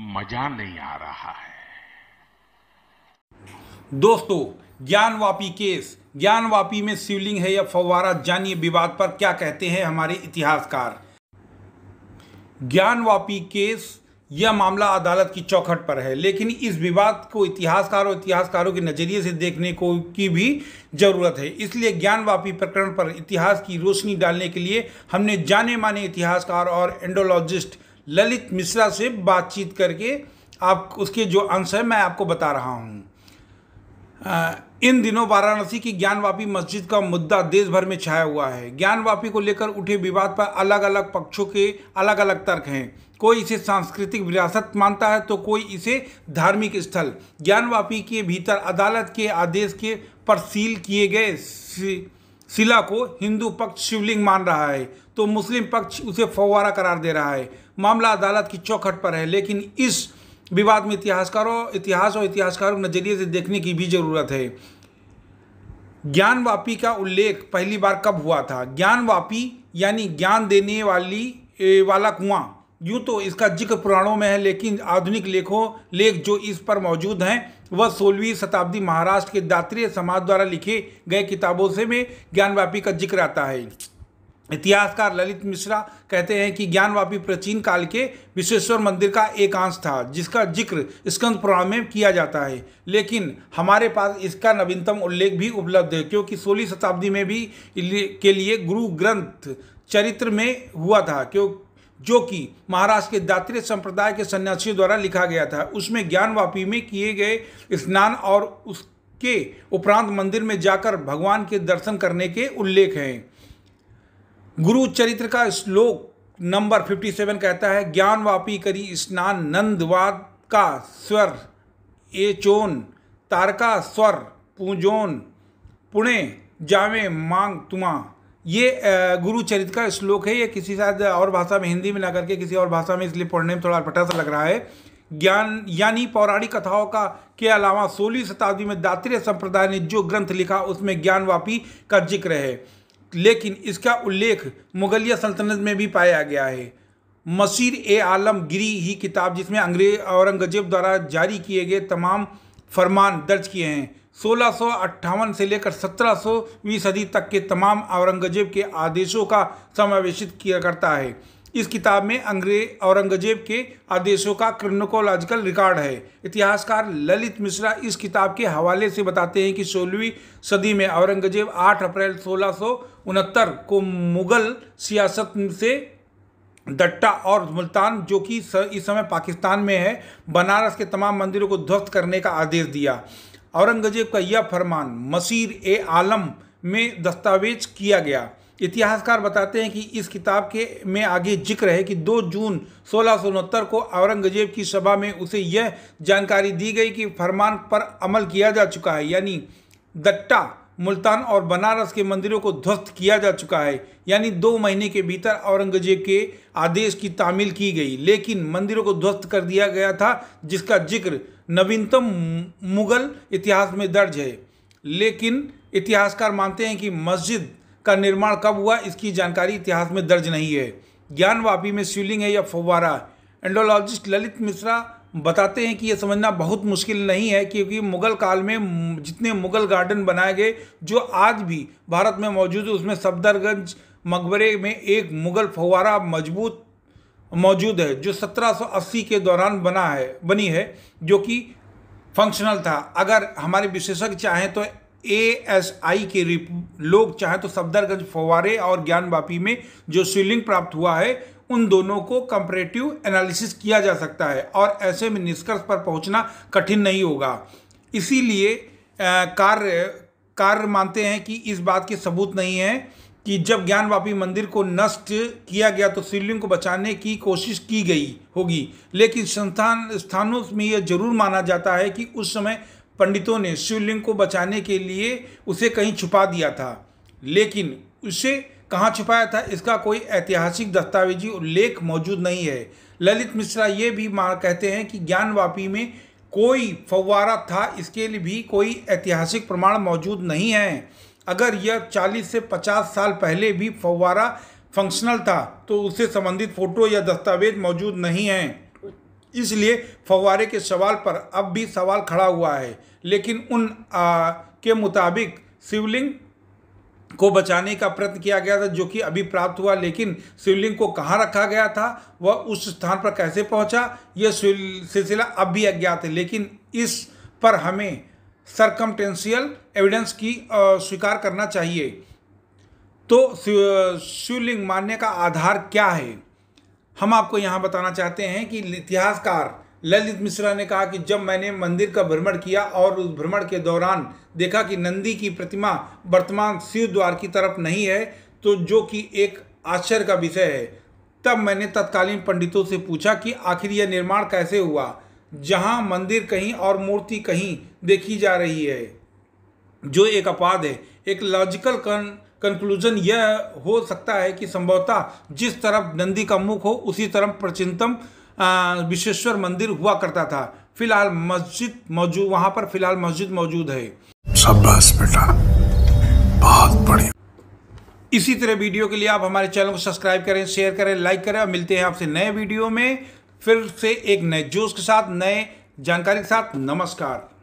मजा नहीं आ रहा है दोस्तों ज्ञानवापी केस ज्ञानवापी में शिवलिंग है या फवारा जानिए विवाद पर क्या कहते हैं हमारे इतिहासकार ज्ञानवापी केस यह मामला अदालत की चौखट पर है लेकिन इस विवाद को इतिहासकार और इतिहासकारों के नज़रिए से देखने को की भी ज़रूरत है इसलिए ज्ञानवापी प्रकरण पर इतिहास की रोशनी डालने के लिए हमने जाने माने इतिहासकार और एंडोलॉजिस्ट ललित मिश्रा से बातचीत करके आप उसके जो अंश है मैं आपको बता रहा हूँ इन दिनों वाराणसी की ज्ञानवापी मस्जिद का मुद्दा देश भर में छाया हुआ है ज्ञानवापी को लेकर उठे विवाद पर अलग अलग पक्षों के अलग अलग तर्क हैं कोई इसे सांस्कृतिक विरासत मानता है तो कोई इसे धार्मिक स्थल ज्ञानवापी के भीतर अदालत के आदेश के पर सील किए गए शिला को हिंदू पक्ष शिवलिंग मान रहा है तो मुस्लिम पक्ष उसे फवारा करार दे रहा है मामला अदालत की चौखट पर है लेकिन इस विवाद में इतिहासकारों इतिहास और इतिहासकारों नज़रिए से देखने की भी ज़रूरत है ज्ञानवापी का उल्लेख पहली बार कब हुआ था ज्ञानवापी यानी ज्ञान देने वाली वाला कुआं यूँ तो इसका जिक्र पुराणों में है लेकिन आधुनिक लेखों लेख जो इस पर मौजूद हैं वह सोलहवीं शताब्दी महाराष्ट्र के दात्रीय समाज द्वारा लिखे गए किताबों से में ज्ञानवापी का जिक्र आता है इतिहासकार ललित मिश्रा कहते हैं कि ज्ञानवापी प्राचीन काल के विश्वेश्वर मंदिर का एक अंश था जिसका जिक्र स्कंद पुराण में किया जाता है लेकिन हमारे पास इसका नवीनतम उल्लेख भी उपलब्ध है क्योंकि सोलह शताब्दी में भी के लिए गुरु ग्रंथ चरित्र में हुआ था क्यों जो कि महाराष्ट्र के दात्रीय संप्रदाय के सन्यासियों द्वारा लिखा गया था उसमें ज्ञानवापी में किए गए स्नान और उसके उपरांत मंदिर में जाकर भगवान के दर्शन करने के उल्लेख हैं गुरु चरित्र का श्लोक नंबर 57 कहता है ज्ञान वापी करी स्नान नंदवाद का स्वर एचोन तारका स्वर पूजोन पुणे जावे मांग तुमा ये गुरु चरित्र का श्लोक है ये किसी शायद और भाषा में हिंदी में ना करके किसी और भाषा में इसलिए पढ़ने में थोड़ा अटपटा सा लग रहा है ज्ञान यानी पौराणिक कथाओं का के अलावा सोलहवीं शताब्दी में दात्रेय संप्रदाय ने जो ग्रंथ लिखा उसमें ज्ञानवापी का जिक्र है लेकिन इसका उल्लेख मुगलिया सल्तनत में भी पाया गया है मसीर ए आलम गिरी ही किताब जिसमें अंग्रेज औरंगजेब द्वारा जारी किए गए तमाम फरमान दर्ज किए हैं सोलह से लेकर सत्रह सदी तक के तमाम औरंगजेब के आदेशों का समावेशित किया करता है इस किताब में अंग्रेज औरंगजेब के आदेशों का क्रोनोकोलॉजिकल रिकॉर्ड है इतिहासकार ललित मिश्रा इस किताब के हवाले से बताते हैं कि सोलहवीं सदी में औरंगजेब 8 अप्रैल सोलह को मुग़ल सियासत से दट्टा और मुल्तान जो कि इस समय पाकिस्तान में है बनारस के तमाम मंदिरों को ध्वस्त करने का आदेश दिया औरंगजेब का यह फरमान मसीर ए आलम में दस्तावेज किया गया इतिहासकार बताते हैं कि इस किताब के में आगे जिक्र है कि 2 जून सोलह को औरंगजेब की सभा में उसे यह जानकारी दी गई कि फरमान पर अमल किया जा चुका है यानी दट्टा मुल्तान और बनारस के मंदिरों को ध्वस्त किया जा चुका है यानी दो महीने के भीतर औरंगजेब के आदेश की तामील की गई लेकिन मंदिरों को ध्वस्त कर दिया गया था जिसका जिक्र नवीनतम मुगल इतिहास में दर्ज है लेकिन इतिहासकार मानते हैं कि मस्जिद का निर्माण कब हुआ इसकी जानकारी इतिहास में दर्ज नहीं है ज्ञान में शिवलिंग है या फुवारा एंडोलॉजिस्ट ललित मिश्रा बताते हैं कि यह समझना बहुत मुश्किल नहीं है क्योंकि मुगल काल में जितने मुगल गार्डन बनाए गए जो आज भी भारत में मौजूद है उसमें सफदरगंज मकबरे में एक मुगल फवारा मजबूत मौजूद है जो 1780 के दौरान बना है बनी है जो कि फंक्शनल था अगर हमारे विशेषज्ञ चाहें तो एएसआई के लोग चाहे तो सफदरगंज फवारे और ज्ञानवापी में जो शिवलिंग प्राप्त हुआ है उन दोनों को कंपरेटिव एनालिसिस किया जा सकता है और ऐसे में निष्कर्ष पर पहुंचना कठिन नहीं होगा इसीलिए कार्य कार्य मानते हैं कि इस बात के सबूत नहीं है कि जब ज्ञानवापी मंदिर को नष्ट किया गया तो शिवलिंग को बचाने की कोशिश की गई होगी लेकिन संस्थान स्थानों में यह जरूर माना जाता है कि उस समय पंडितों ने शिवलिंग को बचाने के लिए उसे कहीं छुपा दिया था लेकिन उसे कहाँ छुपाया था इसका कोई ऐतिहासिक दस्तावेजी उल्लेख मौजूद नहीं है ललित मिश्रा ये भी मान कहते हैं कि ज्ञानवापी में कोई फव्वारा था इसके लिए भी कोई ऐतिहासिक प्रमाण मौजूद नहीं है अगर यह 40 से 50 साल पहले भी फव्वारा फंक्शनल था तो उससे संबंधित फ़ोटो या दस्तावेज मौजूद नहीं हैं इसलिए फवारे के सवाल पर अब भी सवाल खड़ा हुआ है लेकिन उन आ, के मुताबिक शिवलिंग को बचाने का प्रयत्न किया गया था जो कि अभी प्राप्त हुआ लेकिन शिवलिंग को कहाँ रखा गया था वह उस स्थान पर कैसे पहुँचा यह सिलसिला अब भी अज्ञात है लेकिन इस पर हमें सरकमटेंशियल एविडेंस की स्वीकार करना चाहिए तो शिवलिंग मानने का आधार क्या है हम आपको यहाँ बताना चाहते हैं कि इतिहासकार ललित मिश्रा ने कहा कि जब मैंने मंदिर का भ्रमण किया और उस भ्रमण के दौरान देखा कि नंदी की प्रतिमा वर्तमान शिव द्वार की तरफ नहीं है तो जो कि एक आश्चर्य का विषय है तब मैंने तत्कालीन पंडितों से पूछा कि आखिर यह निर्माण कैसे हुआ जहां मंदिर कहीं और मूर्ति कहीं देखी जा रही है जो एक अपवाद है एक लॉजिकल कन कंक्लूजन यह हो सकता है कि संभवतः जिस तरफ नंदी का मुख हो उसी तरफ प्रचिंतम विश्वेश्वर मंदिर हुआ करता था फिलहाल मस्जिद मौजूद वहां पर फिलहाल मस्जिद मौजूद है बेटा बहुत बढ़िया इसी तरह वीडियो के लिए आप हमारे चैनल को सब्सक्राइब करें शेयर करें लाइक करें और मिलते हैं आपसे नए वीडियो में फिर से एक नए जोश के साथ नए जानकारी के साथ नमस्कार